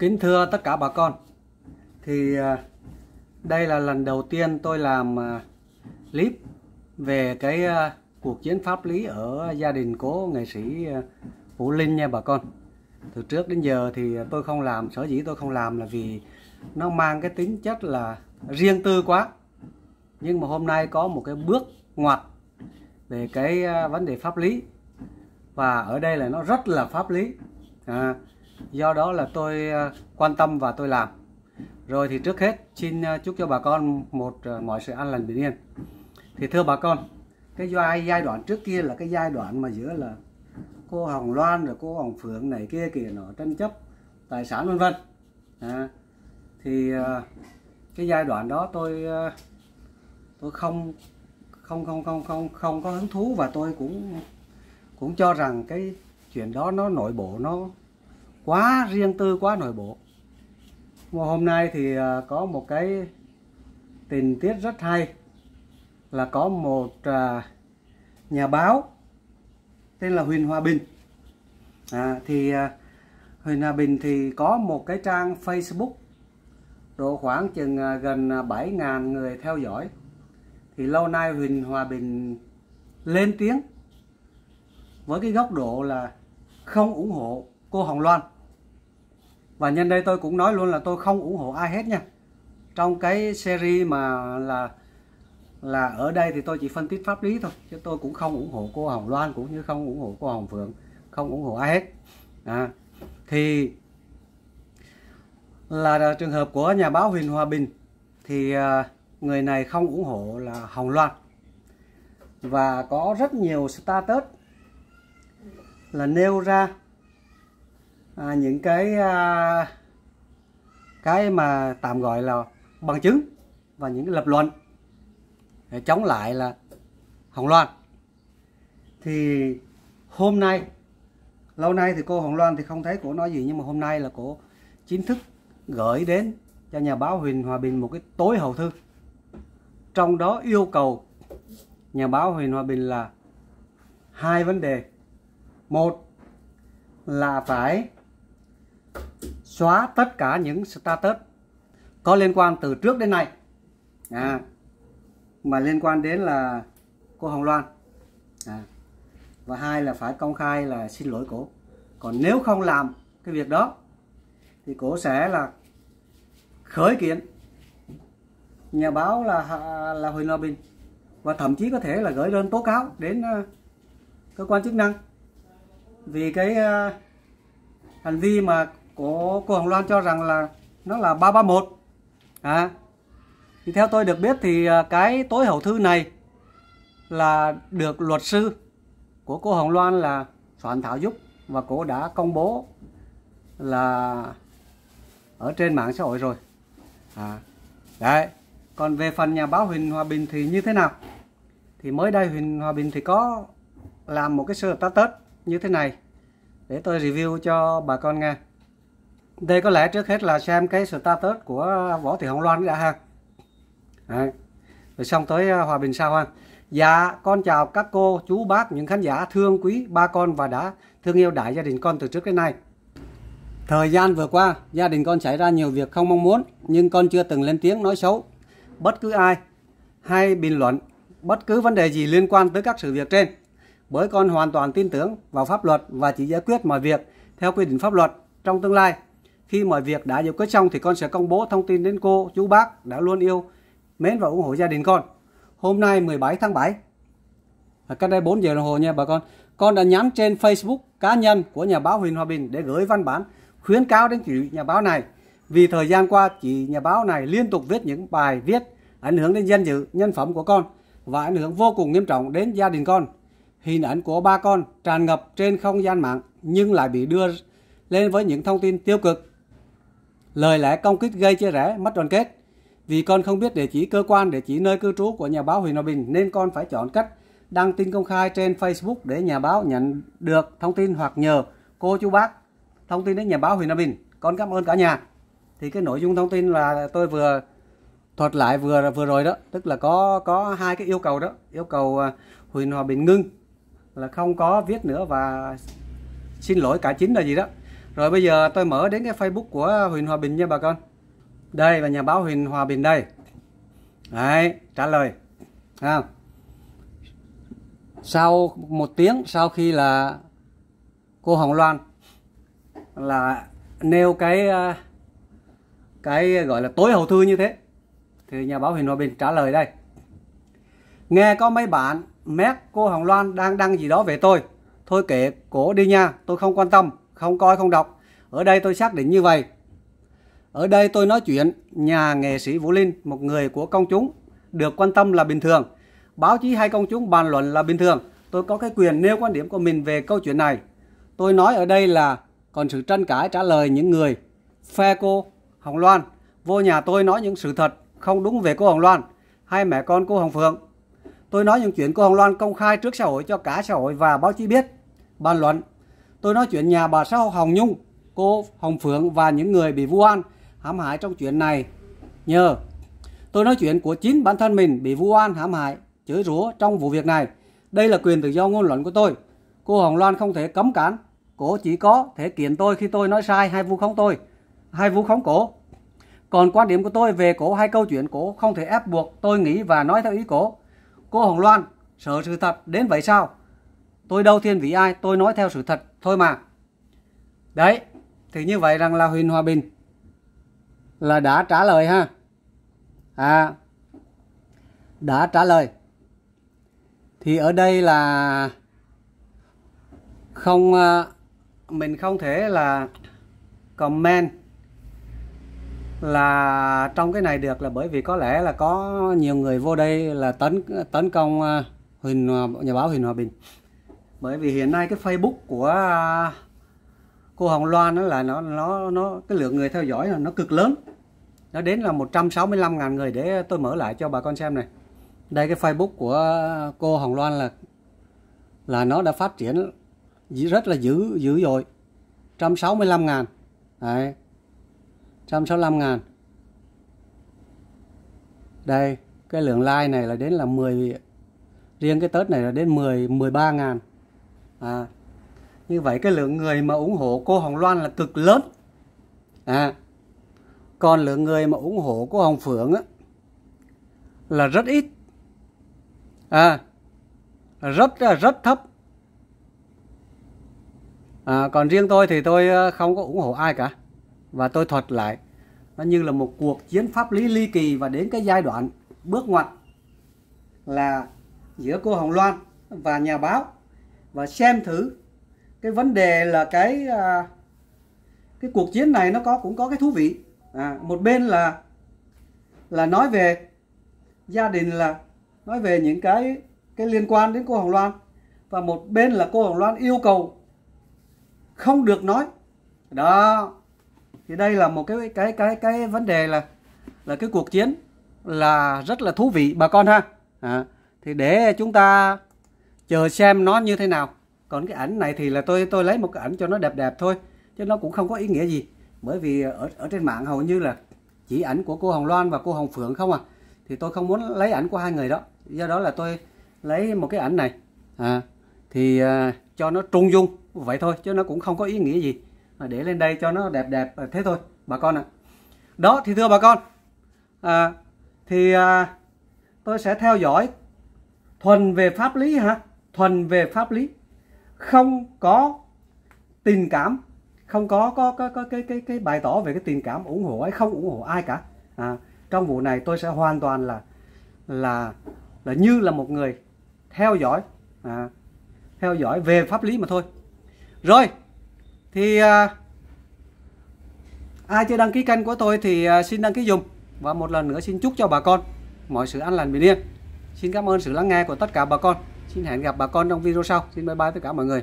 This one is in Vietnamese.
Kính thưa tất cả bà con Thì à, đây là lần đầu tiên tôi làm à, clip về cái à, cuộc chiến pháp lý ở gia đình cố nghệ sĩ Vũ Linh nha bà con Từ trước đến giờ thì tôi không làm, sở dĩ tôi không làm là vì nó mang cái tính chất là riêng tư quá Nhưng mà hôm nay có một cái bước ngoặt về cái vấn đề pháp lý Và ở đây là nó rất là pháp lý à, do đó là tôi ờ, quan tâm và tôi làm rồi thì trước hết xin ờ, chúc cho bà con một ờ, mọi sự an lành bình yên thì thưa bà con cái giai giai đoạn trước kia là cái giai đoạn mà giữa là cô Hồng Loan rồi cô Hồng Phượng này kia kìa nó tranh chấp tài sản vân vân à, thì cái giai đoạn đó tôi tôi không không không không không không có hứng thú và tôi cũng cũng cho rằng cái chuyện đó nó nội bộ nó quá riêng tư quá nội bộ mà hôm nay thì à, có một cái tình tiết rất hay là có một à, nhà báo tên là Huỳnh Hòa Bình à, thì à, Huỳnh Hòa Bình thì có một cái trang Facebook độ khoảng chừng gần 7.000 người theo dõi thì lâu nay Huỳnh Hòa Bình lên tiếng với cái góc độ là không ủng hộ cô Hồng Loan và nhân đây tôi cũng nói luôn là tôi không ủng hộ ai hết nha trong cái series mà là là ở đây thì tôi chỉ phân tích pháp lý thôi chứ tôi cũng không ủng hộ cô Hồng Loan cũng như không ủng hộ cô Hồng Phượng không ủng hộ ai hết à, thì là trường hợp của nhà báo Huỳnh Hòa Bình thì à, người này không ủng hộ là Hồng Loan và có rất nhiều status là nêu ra à, những cái à, cái mà tạm gọi là bằng chứng và những cái lập luận để chống lại là Hồng Loan thì hôm nay lâu nay thì cô Hồng Loan thì không thấy cô nói gì nhưng mà hôm nay là cô chính thức gửi đến cho nhà báo Huỳnh Hòa Bình một cái tối hậu thư trong đó yêu cầu nhà báo Huỳnh Hòa Bình là hai vấn đề một là phải xóa tất cả những status có liên quan từ trước đến nay à, mà liên quan đến là cô Hồng Loan à, và hai là phải công khai là xin lỗi cổ còn nếu không làm cái việc đó thì cổ sẽ là khởi kiện nhà báo là là Huỳnh Hòa Bình và thậm chí có thể là gửi đơn tố cáo đến uh, cơ quan chức năng vì cái uh, hành vi mà của cô Hồng Loan cho rằng là nó là 331 à, thì theo tôi được biết thì à, cái tối hậu thư này là được luật sư của cô Hồng Loan là soạn thảo giúp và cô đã công bố là ở trên mạng xã hội rồi à, đấy còn về phần nhà báo Huỳnh Hòa Bình thì như thế nào thì mới đây Huỳnh Hòa Bình thì có làm một cái sơ tết như thế này để tôi review cho bà con nghe đây có lẽ trước hết là xem cái status của Võ Thị Hồng Loan đã ha. Đấy. Rồi xong tới à, Hòa Bình sao ha. Dạ, con chào các cô, chú bác, những khán giả thương quý ba con và đã thương yêu đại gia đình con từ trước đến nay. Thời gian vừa qua, gia đình con xảy ra nhiều việc không mong muốn, nhưng con chưa từng lên tiếng nói xấu. Bất cứ ai hay bình luận bất cứ vấn đề gì liên quan tới các sự việc trên. Bởi con hoàn toàn tin tưởng vào pháp luật và chỉ giải quyết mọi việc theo quy định pháp luật trong tương lai khi mọi việc đã giải quyết xong thì con sẽ công bố thông tin đến cô, chú bác đã luôn yêu, mến và ủng hộ gia đình con. Hôm nay 17 tháng 7, cách đây 4 giờ đồng hồ nha bà con, con đã nhắn trên Facebook cá nhân của nhà báo Huỳnh Hòa Bình để gửi văn bản khuyến cáo đến chị nhà báo này. Vì thời gian qua, chị nhà báo này liên tục viết những bài viết ảnh hưởng đến danh dự, nhân phẩm của con và ảnh hưởng vô cùng nghiêm trọng đến gia đình con. Hình ảnh của ba con tràn ngập trên không gian mạng nhưng lại bị đưa lên với những thông tin tiêu cực lời lẽ công kích gây chia rẽ, mất đoàn kết. Vì con không biết địa chỉ cơ quan, địa chỉ nơi cư trú của nhà báo Huỳnh Hòa Bình nên con phải chọn cách đăng tin công khai trên Facebook để nhà báo nhận được thông tin hoặc nhờ cô chú bác thông tin đến nhà báo Huỳnh Hòa Bình. Con cảm ơn cả nhà. Thì cái nội dung thông tin là tôi vừa thuật lại vừa vừa rồi đó, tức là có có hai cái yêu cầu đó, yêu cầu à, Huỳnh Hòa Bình ngưng là không có viết nữa và xin lỗi cả chính là gì đó rồi bây giờ tôi mở đến cái Facebook của Huỳnh Hòa Bình nha bà con. Đây là nhà báo Huỳnh Hòa Bình đây. Đấy, trả lời. À. Sau một tiếng sau khi là cô Hồng Loan là nêu cái cái gọi là tối hậu thư như thế thì nhà báo Huỳnh Hòa Bình trả lời đây. Nghe có mấy bạn mét cô Hồng Loan đang đăng gì đó về tôi. Thôi kệ cổ đi nha, tôi không quan tâm không coi không đọc. Ở đây tôi xác định như vậy. Ở đây tôi nói chuyện nhà nghệ sĩ Vũ Linh, một người của công chúng, được quan tâm là bình thường. Báo chí hay công chúng bàn luận là bình thường. Tôi có cái quyền nêu quan điểm của mình về câu chuyện này. Tôi nói ở đây là còn sự tranh cãi trả lời những người phe cô Hồng Loan. Vô nhà tôi nói những sự thật không đúng về cô Hồng Loan hay mẹ con cô Hồng Phượng. Tôi nói những chuyện cô Hồng Loan công khai trước xã hội cho cả xã hội và báo chí biết. Bàn luận Tôi nói chuyện nhà bà xã Hồng Nhung, cô Hồng Phượng và những người bị vu oan hãm hại trong chuyện này nhờ tôi nói chuyện của chính bản thân mình bị vu oan hãm hại chửi rủa trong vụ việc này. Đây là quyền tự do ngôn luận của tôi. Cô Hồng Loan không thể cấm cản, cổ chỉ có thể kiện tôi khi tôi nói sai hay vu khống tôi, hay vu khống cổ. Còn quan điểm của tôi về cổ hay câu chuyện cổ không thể ép buộc tôi nghĩ và nói theo ý cổ. Cô Hồng Loan, sợ sự thật đến vậy sao? Tôi đâu thiên vị ai, tôi nói theo sự thật thôi mà đấy thì như vậy rằng là Huyền Hòa Bình là đã trả lời ha à đã trả lời thì ở đây là không ờ, mình không thể là comment là trong cái này được là bởi vì có lẽ là có nhiều người vô đây là tấn tấn công ờ, Huỳnh nhà báo Huỳnh Hòa Bình bởi vì hiện nay cái Facebook của à, cô Hồng Loan đó là nó nó nó cái lượng người theo dõi là nó cực lớn nó đến là 165.000 người để tôi mở lại cho bà con xem này đây cái Facebook của cô Hồng Loan là là nó đã phát triển rất là dữ dữ rồi 165 ngàn đấy 165 ngàn đây cái lượng like này là đến là 10 riêng cái tết này là đến 10 13 ngàn à, như vậy cái lượng người mà ủng hộ cô Hồng Loan là cực lớn à, còn lượng người mà ủng hộ cô Hồng Phượng á, là rất ít à, rất rất thấp à, còn riêng tôi thì tôi ờ, không có ủng hộ ai cả và tôi thuật lại nó như là một cuộc chiến pháp lý ly kỳ và đến cái giai đoạn bước ngoặt là giữa cô Hồng Loan và nhà báo và xem thử cái vấn đề là cái à, cái cuộc chiến này nó có cũng có cái thú vị à, một bên là là nói về gia đình là nói về những cái cái liên quan đến cô Hồng Loan và một bên là cô Hồng Loan yêu cầu không được nói đó thì đây là một cái cái cái cái vấn đề là là cái cuộc chiến là rất là thú vị bà con ha à, thì để chúng ta chờ xem nó như thế nào còn cái ảnh này thì là tôi tôi lấy một cái ảnh cho nó đẹp đẹp thôi chứ nó cũng không có ý nghĩa gì bởi vì ở ở trên mạng hầu như là chỉ ảnh của cô Hồng Loan và cô Hồng Phượng không à thì tôi không muốn lấy ảnh của hai người đó do đó là tôi lấy một cái ảnh này à, thì à, cho nó trung dung vậy thôi chứ nó cũng không có ý nghĩa gì mà để lên đây cho nó đẹp đẹp à, thế thôi bà con ạ à. đó thì thưa bà con à, thì à, tôi sẽ theo dõi thuần về pháp lý hả thuần về pháp lý không có tình cảm không có có, có, có cái cái cái bài tỏ về cái tình cảm ủng hộ hay không ủng hộ ai cả à, trong vụ này tôi sẽ hoàn toàn là là là như là một người theo dõi à, theo dõi về pháp lý mà thôi rồi thì à, ai chưa đăng ký kênh của tôi thì à, xin đăng ký dùng và một lần nữa xin chúc cho bà con mọi sự an lành bình yên xin cảm ơn sự lắng nghe của tất cả bà con Xin hẹn gặp bà con trong video sau. Xin bye bye tất cả mọi người.